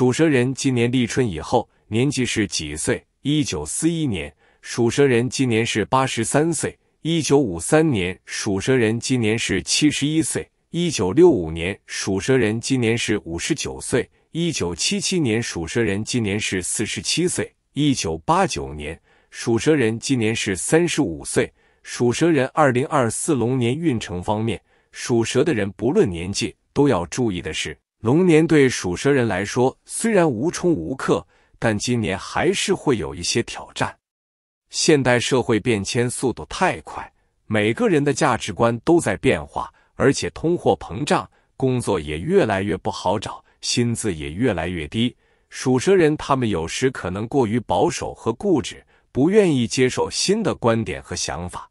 属蛇人今年立春以后，年纪是几岁？一九四一年属蛇人今年是八十三岁；一九五三年属蛇人今年是七十一岁；一九六五年属蛇人今年是五十九岁；一九七七年属蛇人今年是四十七岁；一九八九年属蛇人今年是三十五岁。属蛇人二零二四龙年运程方面，属蛇的人不论年纪都要注意的是。龙年对属蛇人来说，虽然无冲无克，但今年还是会有一些挑战。现代社会变迁速度太快，每个人的价值观都在变化，而且通货膨胀，工作也越来越不好找，薪资也越来越低。属蛇人他们有时可能过于保守和固执，不愿意接受新的观点和想法，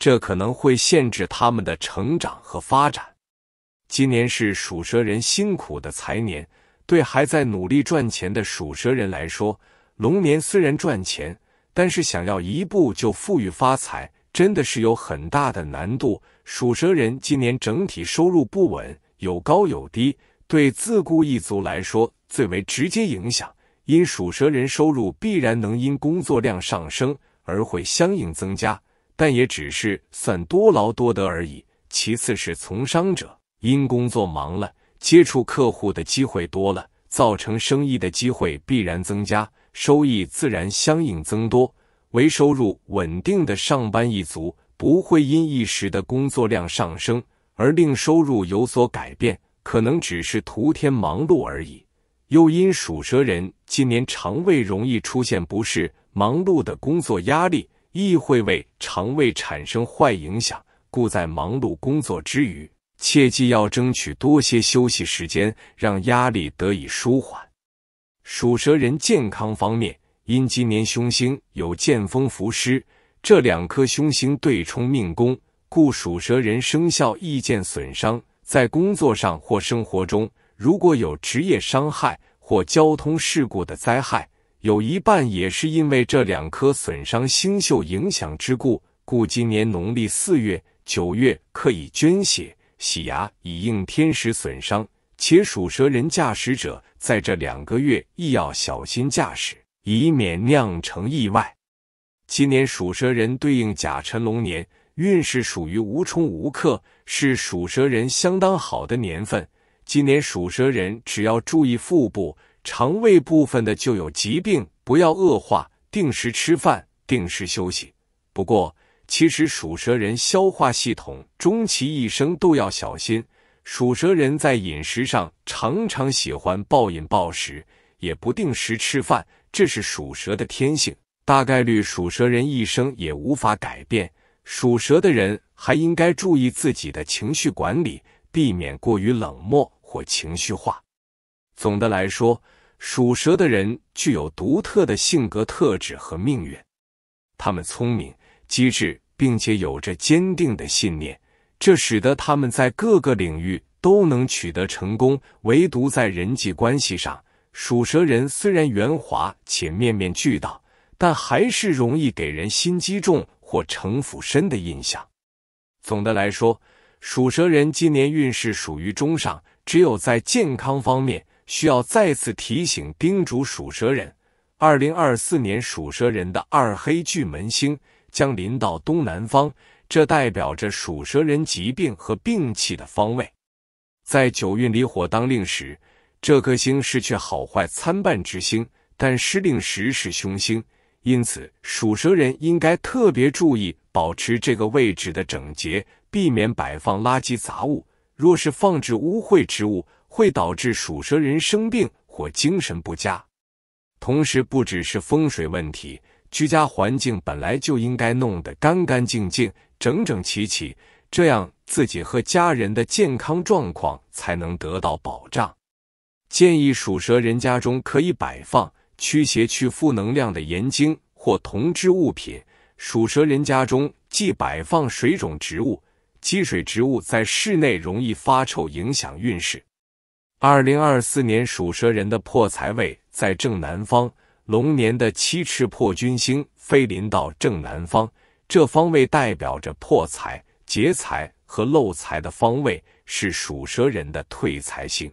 这可能会限制他们的成长和发展。今年是属蛇人辛苦的财年，对还在努力赚钱的属蛇人来说，龙年虽然赚钱，但是想要一步就富裕发财，真的是有很大的难度。属蛇人今年整体收入不稳，有高有低，对自雇一族来说最为直接影响。因属蛇人收入必然能因工作量上升而会相应增加，但也只是算多劳多得而已。其次是从商者。因工作忙了，接触客户的机会多了，造成生意的机会必然增加，收益自然相应增多。为收入稳定的上班一族，不会因一时的工作量上升而令收入有所改变，可能只是徒添忙碌而已。又因属蛇人今年肠胃容易出现不适，忙碌的工作压力亦会为肠胃产生坏影响，故在忙碌工作之余。切记要争取多些休息时间，让压力得以舒缓。属蛇人健康方面，因今年凶星有剑锋、伏尸这两颗凶星对冲命宫，故属蛇人生效易见损伤。在工作上或生活中，如果有职业伤害或交通事故的灾害，有一半也是因为这两颗损伤星宿影响之故。故今年农历四月、九月可以捐血。洗牙以应天时损伤，且属蛇人驾驶者在这两个月亦要小心驾驶，以免酿成意外。今年属蛇人对应甲辰龙年，运势属于无冲无克，是属蛇人相当好的年份。今年属蛇人只要注意腹部、肠胃部分的就有疾病，不要恶化，定时吃饭，定时休息。不过，其实属蛇人消化系统终其一生都要小心。属蛇人在饮食上常常喜欢暴饮暴食，也不定时吃饭，这是属蛇的天性，大概率属蛇人一生也无法改变。属蛇的人还应该注意自己的情绪管理，避免过于冷漠或情绪化。总的来说，属蛇的人具有独特的性格特质和命运，他们聪明。机智，并且有着坚定的信念，这使得他们在各个领域都能取得成功。唯独在人际关系上，属蛇人虽然圆滑且面面俱到，但还是容易给人心机重或城府深的印象。总的来说，属蛇人今年运势属于中上，只有在健康方面需要再次提醒叮嘱属蛇人。二零二四年属蛇人的二黑巨门星。将临到东南方，这代表着属蛇人疾病和病气的方位。在九运离火当令时，这颗星是却好坏参半之星，但失令时是凶星，因此属蛇人应该特别注意保持这个位置的整洁，避免摆放垃圾杂物。若是放置污秽之物，会导致属蛇人生病或精神不佳。同时，不只是风水问题。居家环境本来就应该弄得干干净净、整整齐齐，这样自己和家人的健康状况才能得到保障。建议属蛇人家中可以摆放驱邪去负能量的盐晶或铜制物品。属蛇人家中忌摆放水种植物、积水植物，在室内容易发臭，影响运势。二零二四年属蛇人的破财位在正南方。龙年的七翅破军星飞临到正南方，这方位代表着破财、劫财和漏财的方位，是属蛇人的退财星。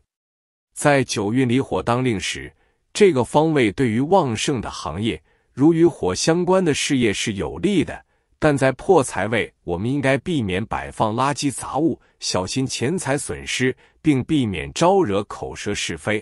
在九运离火当令时，这个方位对于旺盛的行业，如与火相关的事业是有利的。但在破财位，我们应该避免摆放垃圾杂物，小心钱财损失，并避免招惹口舌是非。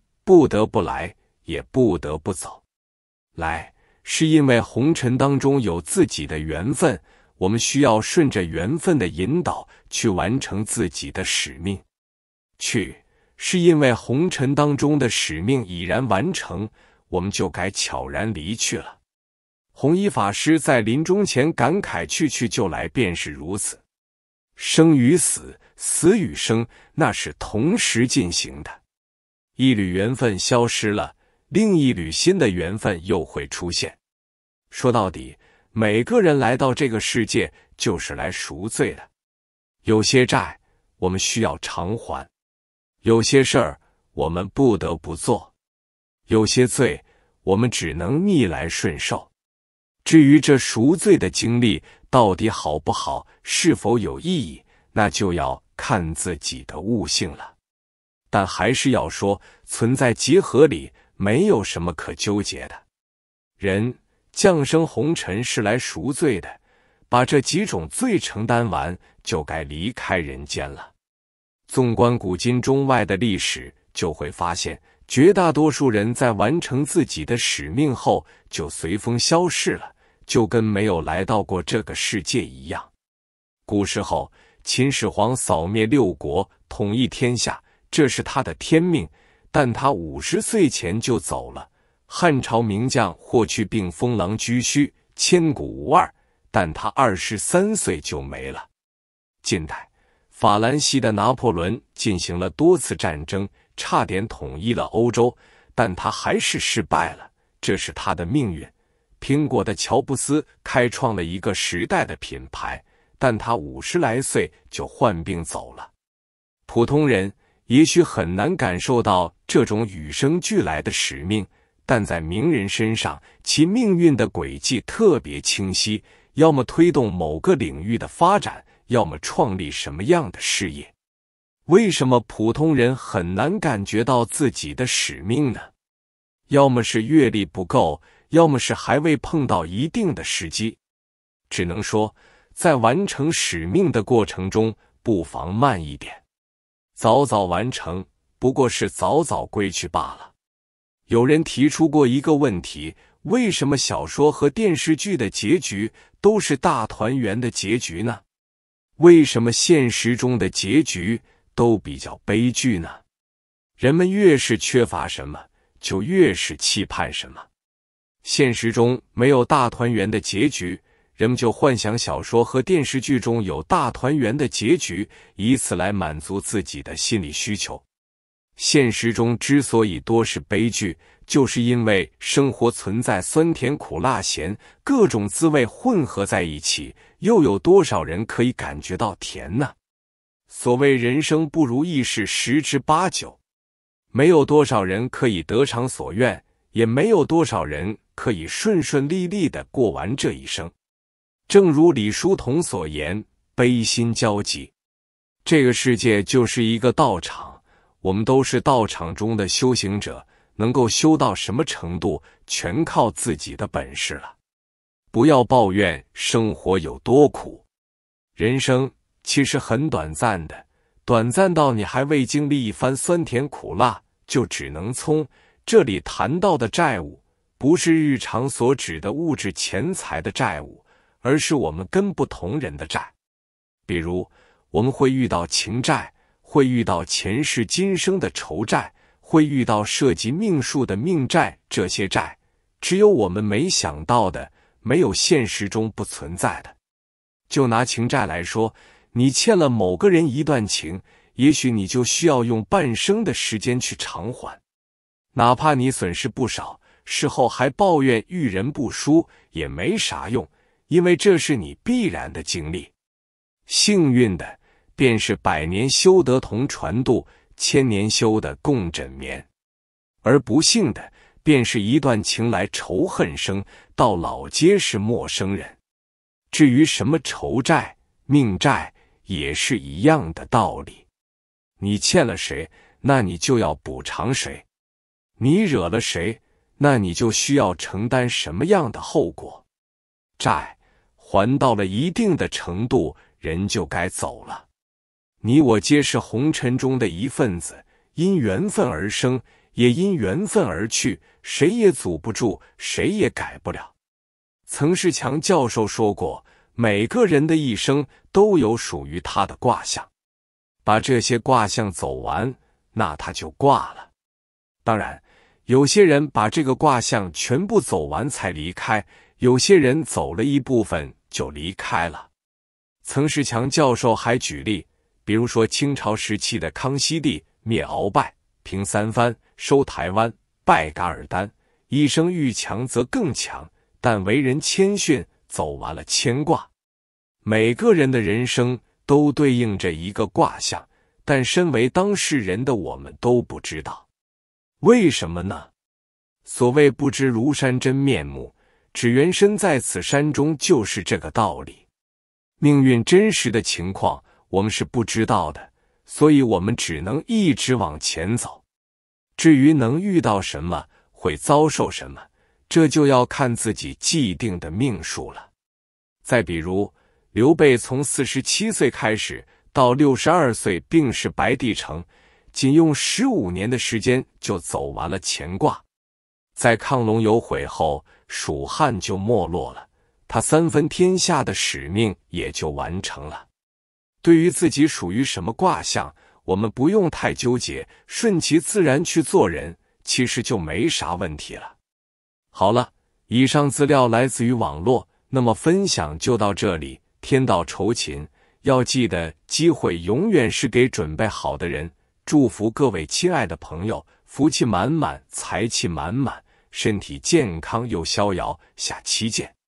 不得不来，也不得不走。来，是因为红尘当中有自己的缘分，我们需要顺着缘分的引导去完成自己的使命；去，是因为红尘当中的使命已然完成，我们就该悄然离去了。红一法师在临终前感慨：“去去就来，便是如此。生与死，死与生，那是同时进行的。”一缕缘分消失了，另一缕新的缘分又会出现。说到底，每个人来到这个世界就是来赎罪的。有些债我们需要偿还，有些事儿我们不得不做，有些罪我们只能逆来顺受。至于这赎罪的经历到底好不好，是否有意义，那就要看自己的悟性了。但还是要说，存在集合里没有什么可纠结的。人降生红尘是来赎罪的，把这几种罪承担完，就该离开人间了。纵观古今中外的历史，就会发现，绝大多数人在完成自己的使命后就随风消逝了，就跟没有来到过这个世界一样。古时候，秦始皇扫灭六国，统一天下。这是他的天命，但他五十岁前就走了。汉朝名将霍去病封狼居胥，千古无二，但他二十三岁就没了。近代，法兰西的拿破仑进行了多次战争，差点统一了欧洲，但他还是失败了，这是他的命运。苹果的乔布斯开创了一个时代的品牌，但他五十来岁就患病走了。普通人。也许很难感受到这种与生俱来的使命，但在名人身上，其命运的轨迹特别清晰：要么推动某个领域的发展，要么创立什么样的事业。为什么普通人很难感觉到自己的使命呢？要么是阅历不够，要么是还未碰到一定的时机。只能说，在完成使命的过程中，不妨慢一点。早早完成，不过是早早归去罢了。有人提出过一个问题：为什么小说和电视剧的结局都是大团圆的结局呢？为什么现实中的结局都比较悲剧呢？人们越是缺乏什么，就越是期盼什么。现实中没有大团圆的结局。人们就幻想小说和电视剧中有大团圆的结局，以此来满足自己的心理需求。现实中之所以多是悲剧，就是因为生活存在酸甜苦辣咸，各种滋味混合在一起，又有多少人可以感觉到甜呢？所谓人生不如意事十之八九，没有多少人可以得偿所愿，也没有多少人可以顺顺利利的过完这一生。正如李叔同所言，悲心交集。这个世界就是一个道场，我们都是道场中的修行者，能够修到什么程度，全靠自己的本事了。不要抱怨生活有多苦，人生其实很短暂的，短暂到你还未经历一番酸甜苦辣，就只能从这里谈到的债务，不是日常所指的物质钱财的债务。而是我们跟不同人的债，比如我们会遇到情债，会遇到前世今生的仇债，会遇到涉及命数的命债。这些债只有我们没想到的，没有现实中不存在的。就拿情债来说，你欠了某个人一段情，也许你就需要用半生的时间去偿还，哪怕你损失不少，事后还抱怨遇人不淑也没啥用。因为这是你必然的经历，幸运的便是百年修得同船渡，千年修的共枕眠；而不幸的便是一段情来仇恨生，到老皆是陌生人。至于什么仇债命债，也是一样的道理。你欠了谁，那你就要补偿谁；你惹了谁，那你就需要承担什么样的后果债。还到了一定的程度，人就该走了。你我皆是红尘中的一份子，因缘分而生，也因缘分而去，谁也阻不住，谁也改不了。曾仕强教授说过，每个人的一生都有属于他的卦象，把这些卦象走完，那他就挂了。当然，有些人把这个卦象全部走完才离开。有些人走了一部分就离开了。曾仕强教授还举例，比如说清朝时期的康熙帝灭鳌拜、平三藩、收台湾、拜噶尔丹，一生遇强则更强，但为人谦逊，走完了牵挂。每个人的人生都对应着一个卦象，但身为当事人的我们都不知道为什么呢？所谓不知庐山真面目。只缘身在此山中，就是这个道理。命运真实的情况，我们是不知道的，所以我们只能一直往前走。至于能遇到什么，会遭受什么，这就要看自己既定的命数了。再比如，刘备从四十七岁开始，到六十二岁病逝白帝城，仅用十五年的时间就走完了乾卦。在亢龙有悔后。蜀汉就没落了，他三分天下的使命也就完成了。对于自己属于什么卦象，我们不用太纠结，顺其自然去做人，其实就没啥问题了。好了，以上资料来自于网络，那么分享就到这里。天道酬勤，要记得，机会永远是给准备好的人。祝福各位亲爱的朋友，福气满满，财气满满。身体健康又逍遥，下期见。